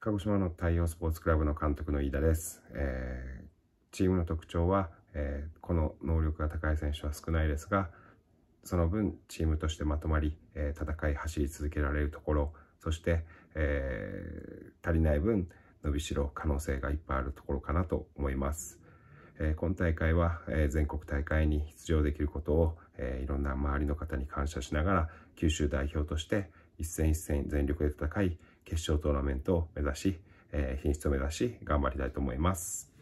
鹿児島の太陽スポーツクラブの監督の飯田です、えー、チームの特徴は、えー、この能力が高い選手は少ないですがその分チームとしてまとまり、えー、戦い走り続けられるところそして、えー、足りない分伸びしろ可能性がいっぱいあるところかなと思います、えー、今大会は、えー、全国大会に出場できることを、えー、いろんな周りの方に感謝しながら九州代表として一戦一戦全力で戦い、決勝トーナメントを目指し、えー、品質を目指し頑張りたいと思います。